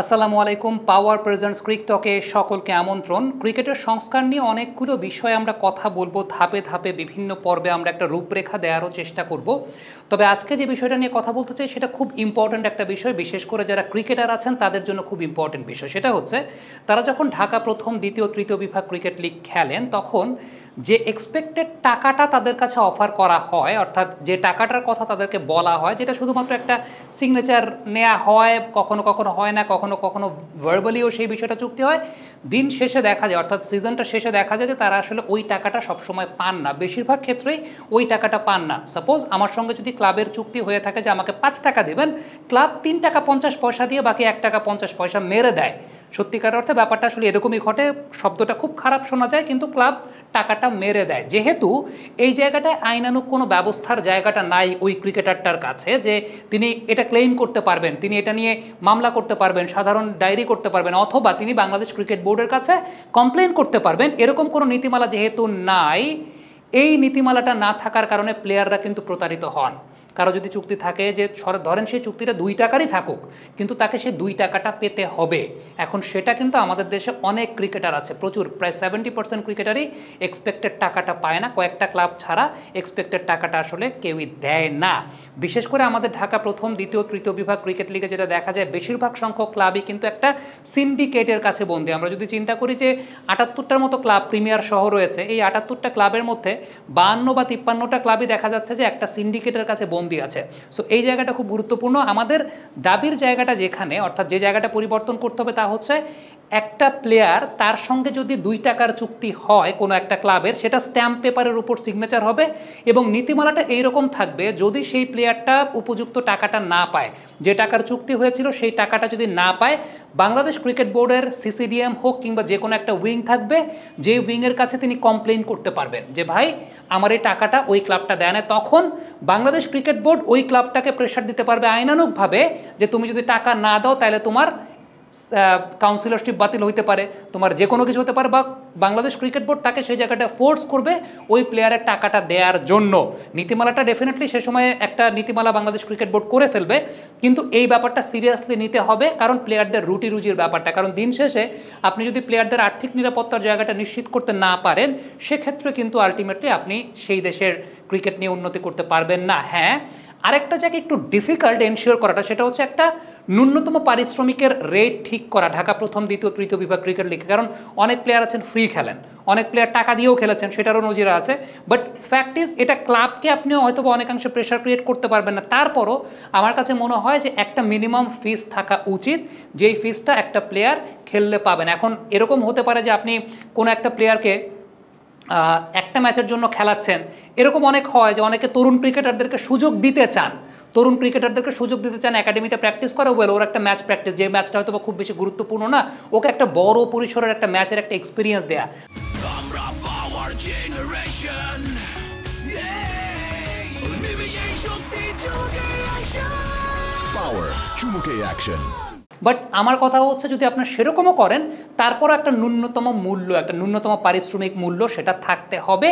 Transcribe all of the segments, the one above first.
আসসালামু আলাইকুম পাওয়ার প্রেজেন্টস ক্রিক টকে সকলকে আমন্ত্রণ ক্রিকেটের সংস্কার নিয়ে অনেকগুলো বিষয়ে আমরা কথা বলবো ধাপে ধাপে বিভিন্ন পর্বে আমরা একটা রূপরেখা দেওয়ারও চেষ্টা করব তবে আজকে যে বিষয়টা নিয়ে কথা বলতে চাই সেটা খুব ইম্পর্ট্যান্ট একটা বিষয় বিশেষ করে যারা ক্রিকেটার আছেন তাদের জন্য খুব ইম্পর্ট্যান্ট বিষয় সেটা হচ্ছে তারা যখন ঢাকা প্রথম দ্বিতীয় তৃতীয় বিভাগ ক্রিকেট লিগ খেলেন তখন যে এক্সপেক্টেড টাকাটা তাদের কাছে অফার করা হয় অর্থাৎ যে টাকাটার কথা তাদেরকে বলা হয় যেটা শুধুমাত্র একটা সিগনেচার নেওয়া হয় কখনো কখনো হয় না কখনো কখনো ভার্বালিও সেই বিষয়টা চুক্তি হয় দিন শেষে দেখা যায় অর্থাৎ সিজনটা শেষে দেখা যায় যে তারা আসলে ওই টাকাটা সবসময় পান না বেশিরভাগ ক্ষেত্রেই ওই টাকাটা পান না সাপোজ আমার সঙ্গে যদি ক্লাবের চুক্তি হয়ে থাকে যে আমাকে পাঁচ টাকা দেবেন ক্লাব তিন টাকা পঞ্চাশ পয়সা দিয়ে বাকি এক টাকা পঞ্চাশ পয়সা মেরে দেয় সত্যিকার অর্থে ব্যাপারটা আসলে এরকমই ঘটে শব্দটা খুব খারাপ শোনা যায় কিন্তু ক্লাব টাকাটা মেরে দেয় যেহেতু এই জায়গাটায় আইনানুক কোনো ব্যবস্থার জায়গাটা নাই ওই ক্রিকেটারটার কাছে যে তিনি এটা ক্লেম করতে পারবেন তিনি এটা নিয়ে মামলা করতে পারবেন সাধারণ ডায়েরি করতে পারবেন অথবা তিনি বাংলাদেশ ক্রিকেট বোর্ডের কাছে কমপ্লেন করতে পারবেন এরকম কোনো নীতিমালা যেহেতু নাই এই নীতিমালাটা না থাকার কারণে প্লেয়াররা কিন্তু প্রতারিত হন কারো যদি চুক্তি থাকে যে ধরেন সেই চুক্তিটা দুই টাকারই থাকুক কিন্তু তাকে সেই দুই টাকাটা পেতে হবে এখন সেটা কিন্তু আমাদের দেশে অনেক ক্রিকেটার আছে প্রচুর প্রায় সেভেন্টি পার্সেন্ট ক্রিকেটারই এক্সপেক্টেড টাকাটা পায় না কয়েকটা ক্লাব ছাড়া এক্সপেক্টেড টাকাটা আসলে কেউই দেয় না বিশেষ করে আমাদের ঢাকা প্রথম দ্বিতীয় তৃতীয় বিভাগ ক্রিকেট লিগে যেটা দেখা যায় বেশিরভাগ সংখ্যক ক্লাবই কিন্তু একটা সিন্ডিকেটের কাছে বন্দি আমরা যদি চিন্তা করি যে আটাত্তরটার মতো ক্লাব প্রিমিয়ার সহ রয়েছে এই আটাত্তরটা ক্লাবের মধ্যে বাহান্ন বা তিপ্পান্নটা ক্লাবই দেখা যাচ্ছে যে একটা সিন্ডিকেটের কাছে বন্দি বন্দী আছে সো এই জায়গাটা খুব গুরুত্বপূর্ণ আমাদের দাবির জায়গাটা যেখানে অর্থাৎ যে জায়গাটা পরিবর্তন করতে হবে তা হচ্ছে একটা প্লেয়ার তার সঙ্গে যদি দুই টাকার চুক্তি হয় কোনো একটা ক্লাবের সেটা স্ট্যাম্প পেপারের উপর সিগনেচার হবে এবং নীতিমালাটা এইরকম থাকবে যদি সেই প্লেয়ারটা উপযুক্ত টাকাটা না পায় যে টাকার চুক্তি হয়েছিল সেই টাকাটা যদি না পায় বাংলাদেশ ক্রিকেট বোর্ডের সিসিডিএম হোক কিংবা যে কোনো একটা উইং থাকবে যে উইংয়ের কাছে তিনি কমপ্লেন করতে পারবেন যে ভাই আমার এই টাকাটা ওই ক্লাবটা দেয় না তখন বাংলাদেশ ক্রিকেট ক্রিকেট বোর্ড ওই ক্লাবটাকে প্রেশার দিতে পারবে আইনানুকভাবে যে তুমি যদি টাকা না দাও তাহলে তোমার কাউন্সিলরশিপ বাতিল হইতে পারে তোমার যে কোনো কিছু হতে পারে বা বাংলাদেশ ক্রিকেট বোর্ড তাকে সেই জায়গাটা ফোর্স করবে ওই প্লেয়ারের টাকাটা দেওয়ার জন্য নীতিমালাটা ডেফিনেটলি সে সময় একটা নীতিমালা বাংলাদেশ ক্রিকেট বোর্ড করে ফেলবে কিন্তু এই ব্যাপারটা সিরিয়াসলি নিতে হবে কারণ প্লেয়ারদের রুটি রুজির ব্যাপারটা কারণ দিন শেষে আপনি যদি প্লেয়ারদের আর্থিক নিরাপত্তার জায়গাটা নিশ্চিত করতে না পারেন সেক্ষেত্রে কিন্তু আলটিমেটলি আপনি সেই দেশের ক্রিকেট নিয়ে উন্নতি করতে পারবেন না হ্যাঁ আরেকটা জায়গায় একটু ডিফিকাল্ট এনশিওর করাটা সেটা হচ্ছে একটা ন্যূনতম পারিশ্রমিকের রেট ঠিক করা ঢাকা প্রথম দ্বিতীয় তৃতীয় বিভাগ ক্রিকেট লিগে কারণ অনেক প্লেয়ার আছেন ফ্রি খেলেন অনেক প্লেয়ার টাকা দিয়েও খেলেছেন সেটারও নজিরা আছে বাট ফ্যাক্ট ইজ এটা ক্লাবকে আপনিও হয়তো অনেকাংশে প্রেশার ক্রিয়েট করতে পারবেন না তারপরও আমার কাছে মনে হয় যে একটা মিনিমাম ফিস থাকা উচিত যেই ফিসটা একটা প্লেয়ার খেললে পাবেন এখন এরকম হতে পারে যে আপনি কোনো একটা প্লেয়ারকে একটা ম্যাচের জন্য খেলাচ্ছেন এরকম অনেক হয় যে অনেকে তরুণ ক্রিকেটারদেরকে সুযোগ দিতে চান তরুণ ক্রিকেটারদেরকে সুযোগ দিতে চান একাডেমিতে প্র্যাকটিস করে বলে ওর একটা ম্যাচ প্র্যাকটিস যে ম্যাচটা হয়তো খুব বেশি গুরুত্বপূর্ণ না ওকে একটা বড় পরিসরের একটা ম্যাচের একটা এক্সপিরিয়েন্স দেয়া চুমুকে অ্যাকশন বাট আমার কথা হচ্ছে যদি আপনার সেরকমও করেন তারপর একটা ন্যূনতম মূল্য একটা ন্যূনতম পারিশ্রমিক মূল্য সেটা থাকতে হবে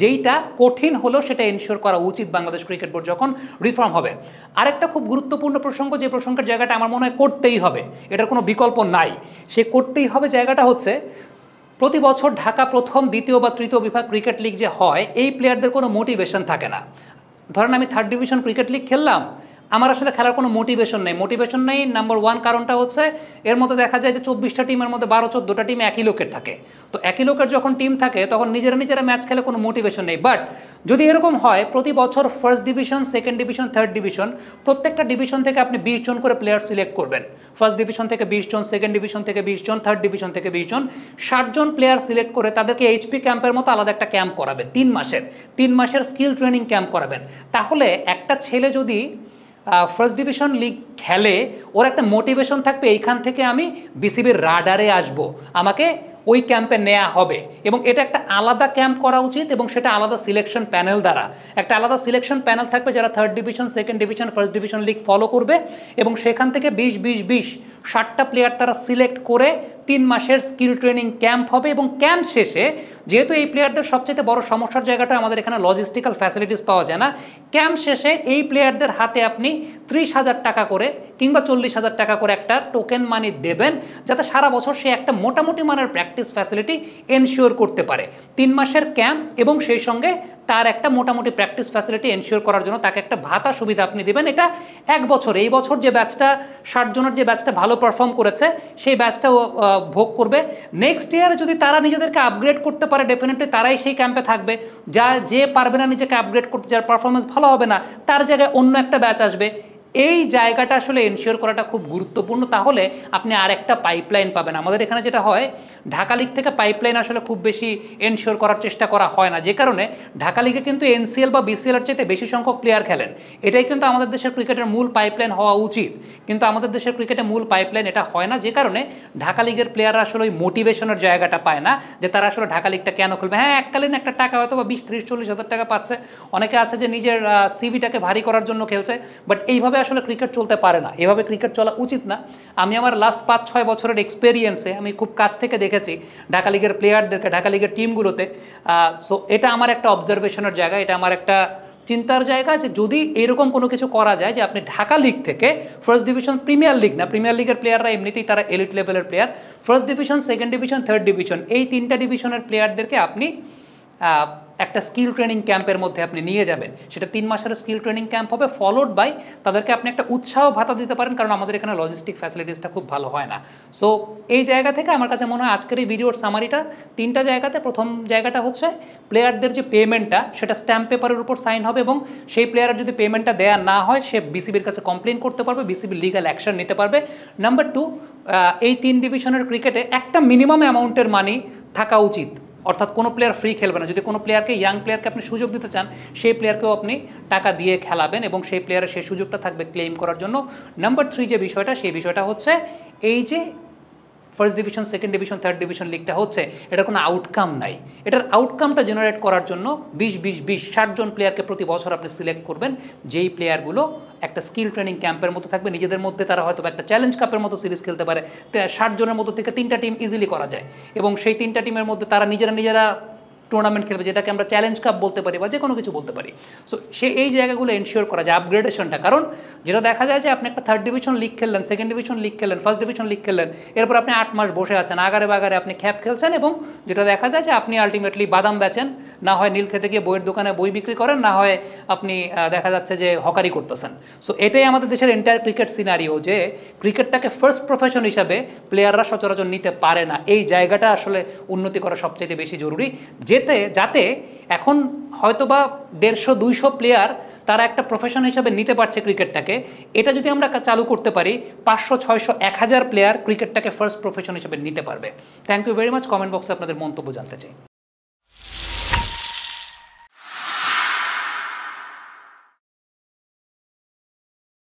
যেইটা কঠিন হলো সেটা এনশিওর করা উচিত বাংলাদেশ ক্রিকেট বোর্ড যখন রিফর্ম হবে আরেকটা খুব গুরুত্বপূর্ণ প্রসঙ্গ যে প্রসঙ্গের জায়গাটা আমার মনে হয় করতেই হবে এটার কোনো বিকল্প নাই সে করতেই হবে জায়গাটা হচ্ছে প্রতি বছর ঢাকা প্রথম দ্বিতীয় বা তৃতীয় বিভাগ ক্রিকেট লিগ যে হয় এই প্লেয়ারদের কোনো মোটিভেশন থাকে না ধরেন আমি থার্ড ডিভিশন ক্রিকেট লিগ খেললাম আমার আসলে খেলার কোনো মোটিভেশন নেই মোটিভেশন নেই নাম্বার ওয়ান কারণটা হচ্ছে এর মধ্যে দেখা যায় যে চব্বিশটা টিমের মধ্যে বারো চোদ্দোটা টিম একই লোকের থাকে তো একই লোকের যখন টিম থাকে তখন নিজেরা নিজেরা ম্যাচ খেলে কোনো মোটিভেশন নেই বাট যদি এরকম হয় প্রতি বছর first division second division third division প্রত্যেকটা ডিভিশন থেকে আপনি বিশ জন করে প্লেয়ার সিলেক্ট করবেন ফার্স্ট ডিভিশন থেকে বিশ জন সেকেন্ড ডিভিশন থেকে বিশ জন থার্ড ডিভিশন থেকে বিশ জন ষাটজন প্লেয়ার সিলেক্ট করে তাদেরকে এইচপি ক্যাম্পের মতো আলাদা একটা ক্যাম্প করাবেন তিন মাসের তিন মাসের স্কিল ট্রেনিং ক্যাম্প করাবেন তাহলে একটা ছেলে যদি ফার্স্ট ডিভিশন লিগ খেলে ওর একটা মোটিভেশন থাকবে এইখান থেকে আমি বিসিবির রাডারে আসব আমাকে ওই ক্যাম্পে নেওয়া হবে এবং এটা একটা আলাদা ক্যাম্প করা উচিত এবং সেটা আলাদা সিলেকশন প্যানেল দ্বারা একটা আলাদা সিলেকশন প্যানেল থাকবে যারা third division second division first division league follow করবে এবং সেখান থেকে বিশ বিশ বিশ ষাটটা প্লেয়ার তারা সিলেক্ট করে তিন মাসের স্কিল ট্রেনিং ক্যাম্প হবে এবং ক্যাম্প শেষে যেহেতু এই প্লেয়ারদের সবচেয়ে বড় সমস্যার জায়গাটা আমাদের এখানে লজিস্টিক্যাল ফ্যাসিলিটিস পাওয়া যায় না ক্যাম্প শেষে এই প্লেয়ারদের হাতে আপনি ত্রিশ হাজার টাকা করে কিংবা চল্লিশ হাজার টাকা করে একটা টোকেন মানি দেবেন যাতে সারা বছর সে একটা মোটামুটি মানের প্র্যাকটিস ফ্যাসিলিটি এনশিওর করতে পারে তিন মাসের ক্যাম্প এবং সেই সঙ্গে তার একটা মোটামুটি প্র্যাকটিস ফ্যাসিলিটি এনশিওর করার জন্য তাকে একটা ভাতা সুবিধা আপনি দেবেন এটা এক বছর এই বছর যে ব্যাচটা ষাট জনের যে ব্যাচটা ভালো পারফর্ম করেছে সেই ব্যাচটাও ভোগ করবে নেক্সট ইয়ারে যদি তারা নিজেদেরকে আপগ্রেড করতে পারে ডেফিনেটলি তারাই সেই ক্যাম্পে থাকবে যা যে পারবে না নিজেকে আপগ্রেড করতে যার পারফরমেন্স ভালো হবে না তার জায়গায় অন্য একটা ব্যাচ আসবে এই জায়গাটা আসলে এনশিওর করাটা খুব গুরুত্বপূর্ণ তাহলে আপনি আর একটা পাইপলাইন পাবেন আমাদের এখানে যেটা হয় ঢাকা লিগ থেকে পাইপলাইন আসলে খুব বেশি এনশিওর করার চেষ্টা করা হয় না যে কারণে ঢাকা লিগে কিন্তু এনসিএল বা বিসিএলের চাইতে বেশি সংখ্যক প্লেয়ার খেলেন এটাই কিন্তু আমাদের দেশের ক্রিকেটের মূল পাইপলাইন হওয়া উচিত কিন্তু আমাদের দেশের ক্রিকেটে মূল পাইপলাইন এটা হয় না যে কারণে ঢাকা লিগের প্লেয়াররা আসলে ওই মোটিভেশনের জায়গাটা পায় না যে তারা আসলে ঢাকা লিগটা কেন খেলবে হ্যাঁ এককালীন একটা টাকা হয়তো বা বিশ ত্রিশ চল্লিশ হাজার টাকা পাচ্ছে অনেকে আছে যে নিজের সিভিটাকে ভারী করার জন্য খেলছে বাট এইভাবে আসলে ক্রিকেট চলতে পারে না এভাবে ক্রিকেট চলা উচিত না আমি আমার লাস্ট পাঁচ ছয় বছরের এক্সপেরিয়েন্সে আমি খুব কাছ থেকে দেখেছি ঢাকা লিগের প্লেয়ারদেরকে ঢাকা লিগের টিমগুলোতে সো এটা আমার একটা অবজারভেশনের জায়গা এটা আমার একটা চিন্তার জায়গা যে যদি এরকম কোনো কিছু করা যায় যে আপনি ঢাকা লিগ থেকে ফার্স্ট ডিভিশন প্রিমিয়ার লিগ না প্রিমিয়ার লিগের প্লেয়াররা এমনিতেই তারা এলিট লেভেলের player first division second division third division এই তিনটা ডিভিশনের প্লেয়ারদেরকে আপনি একটা স্কিল ট্রেনিং ক্যাম্পের মধ্যে আপনি নিয়ে যাবেন সেটা তিন মাসের স্কিল ট্রেনিং ক্যাম্প হবে ফলোড বাই তাদেরকে আপনি একটা উৎসাহ ভাতা দিতে পারেন কারণ আমাদের এখানে লজিস্টিক ফ্যাসিলিটিসটা খুব ভালো হয় না সো এই জায়গা থেকে আমার কাছে মনে হয় আজকের এই ভিডিওর সামারিটা তিনটা জায়গাতে প্রথম জায়গাটা হচ্ছে প্লেয়ারদের যে পেমেন্টটা সেটা স্ট্যাম্প পেপারের উপর সাইন হবে এবং সেই প্লেয়ারের যদি পেমেন্টটা দেয়া না হয় সে বিসিবির কাছে কমপ্লেন করতে পারবে বিসিবি লিগাল অ্যাকশন নিতে পারবে নাম্বার টু এই তিন ডিভিশনের ক্রিকেটে একটা মিনিমাম অ্যামাউন্টের মানি থাকা উচিত অর্থাৎ কোনো প্লেয়ার ফ্রি খেলবে না যদি কোনো প্লেয়ারকে ইয়াং প্লেয়ারকে আপনি সুযোগ দিতে চান সেই প্লেয়ারকেও আপনি টাকা দিয়ে খেলাবেন এবং সেই প্লেয়ারের সেই সুযোগটা থাকবে ক্লেম করার জন্য নাম্বার থ্রি যে বিষয়টা সেই বিষয়টা হচ্ছে এই যে first division second division third division লিগটা হচ্ছে এটা কোনো আউটকাম নাই এটার আউটকামটা জেনারেট করার জন্য বিশ বিশ বিশ ষাটজন প্লেয়ারকে প্রতি বছর আপনি সিলেক্ট করবেন যেই প্লেয়ারগুলো একটা স্কিল ট্রেনিং ক্যাম্পের মতো থাকবে নিজেদের মধ্যে তারা হয়তো একটা চ্যালেঞ্জ কাপের মতো সিরিজ খেলতে পারে ষাট জনের মতো থেকে তিনটা টিম ইজিলি করা যায় এবং সেই তিনটা টিমের মধ্যে তারা নিজেরা নিজেরা টুর্নামেন্ট খেলবে যেটাকে আমরা চ্যালেঞ্জ কাপ বলতে পারি বা যে কোনো কিছু বলতে পারি সো সে এই জায়গাগুলো এনশিওর করা যায় আপগ্রেডেশনটা কারণ যেটা দেখা যায় যে আপনি একটা থার্ড ডিভিশন লিগ খেললেন সেকেন্ড ডিভিশন লিগ খেললেন ফার্স্ট ডিভিশন লিগ খেললেন এরপর আপনি আট মাস বসে আছেন আগারে বাগারে আপনি খ্যাপ খেলছেন এবং যেটা দেখা যায় যে আপনি আলটিমেটলি বাদাম বেচেন না হয় নীল খেতে গিয়ে বইয়ের দোকানে বই বিক্রি করেন না হয় আপনি দেখা যাচ্ছে যে হকারি করতেছেন সো এটাই আমাদের দেশের এন্টায়ার ক্রিকেট সিনারিও যে ক্রিকেটটাকে ফার্স্ট প্রফেশন হিসাবে প্লেয়াররা সচরাচর নিতে পারে না এই জায়গাটা আসলে উন্নতি করা সবচেয়ে বেশি জরুরি যে যেতে যাতে এখন হয়তোবা দেড়শো দুইশো প্লেয়ার তারা একটা প্রফেশন হিসাবে নিতে পারছে ক্রিকেটটাকে এটা যদি আমরা চালু করতে পারি পাঁচশো ছয়শো এক হাজার প্লেয়ার ক্রিকেটটাকে ফার্স্ট প্রফেশন হিসেবে নিতে পারবে thank you very much comment বক্সে আপনাদের মন্তব্য জানতে চাই